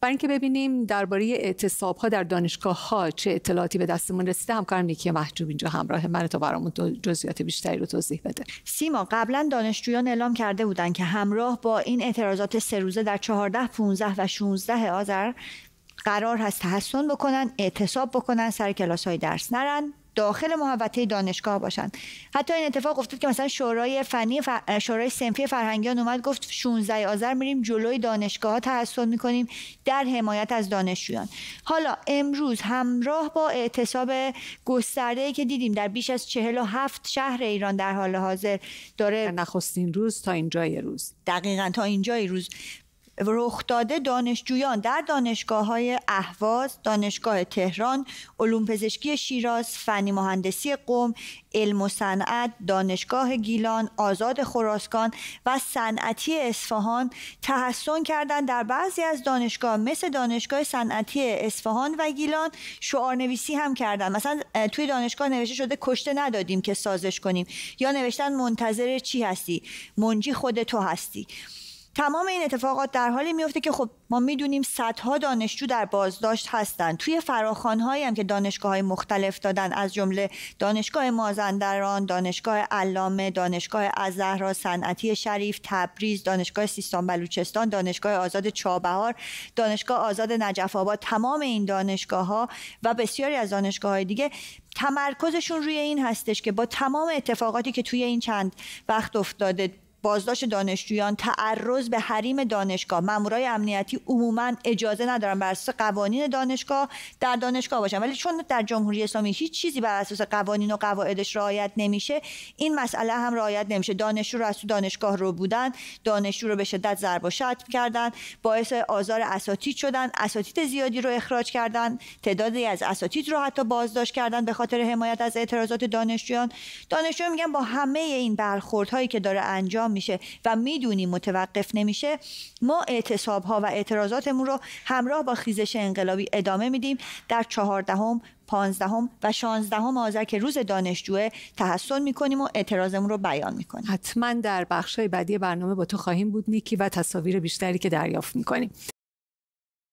برای اینکه ببینیم درباره اعتصاب ها در دانشگاه ها چه اطلاعاتی به دستمون رسیده همکارم نیکی محجوب اینجا همراه من تا برامون جزئیات بیشتری رو توضیح بده سیما قبلا دانشجویان اعلام کرده بودند که همراه با این اعتراضات سه روزه در 14 15 و 16 آذر قرار هست تحسن بکنن اعتصاب بکنن سر کلاس های درس نرن داخل محوطه دانشگاه باشند حتی این اتفاق افتاد که مثلا شورای فنی شورای سنفی فرهنگیان اومد گفت 16 آذر میریم جلوی دانشگاه ها تحصن میکنیم در حمایت از دانشجویان حالا امروز همراه با اعتصاب گسترده که دیدیم در بیش از 47 شهر ایران در حال حاضر داره نخستین روز تا اینجای روز دقیقا تا اینجای روز رخ داده دانشجویان در دانشگاه های اهواز، دانشگاه تهران، علوم پزشکی شیراز، فنی مهندسی قوم، علم و صنعت، دانشگاه گیلان، آزاد خراسان و صنعتی اصفهان تحسن کردند در بعضی از دانشگاه مثل دانشگاه صنعتی اصفهان و گیلان شعار نویسی هم کردن مثلا توی دانشگاه نوشته شده کشته ندادیم که سازش کنیم یا نوشتن منتظر چی هستی منجی خود تو هستی تمام این اتفاقات در حالی میفته که خب ما میدونیم صدها دانشجو در بازداشت هستند توی فراخوانهایی هم که دانشگاه های مختلف دادن از جمله دانشگاه مازندران دانشگاه علامه دانشگاه ازهرا صنعتی شریف تبریز دانشگاه سیستان بلوچستان دانشگاه آزاد چابهار دانشگاه آزاد نجف آباد تمام این دانشگاه ها و بسیاری از دانشگاه های دیگه تمرکزشون روی این هستش که با تمام اتفاقاتی که توی این چند وقت افتاده بازداشت دانشجویان تعرض به حریم دانشگاه مامورای امنیتی عموما اجازه ندارن بر اساس قوانین دانشگاه در دانشگاه باشن ولی چون در جمهوری اسلامی هیچ چیزی بر اساس قوانین و قواعدش رعایت نمیشه این مسئله هم رعایت نمیشه دانشجو رو از تو دانشگاه رو بودن دانشجو رو به شدت ضرب و شتم کردن باعث آزار اساتید شدن اساتید زیادی رو اخراج کردن تعدادی از اساتید رو حتی بازداشت کردن به خاطر حمایت از اعتراضات دانشجویان دانشجو میگن با همه این برخوردهایی که داره انجام میشه و میدونیم متوقف نمیشه ما اعتصاب ها و اعتراضاتمون رو همراه با خیزش انقلابی ادامه میدیم در چهاردهم پانزدهم و شانزدهم آذر که روز دانشجوه تحصن میکنیم و اعتراضمون رو بیان میکنیم حتما در های بعدی برنامه با تو خواهیم بود نیکی و تصاویر بیشتری که دریافت میکنیم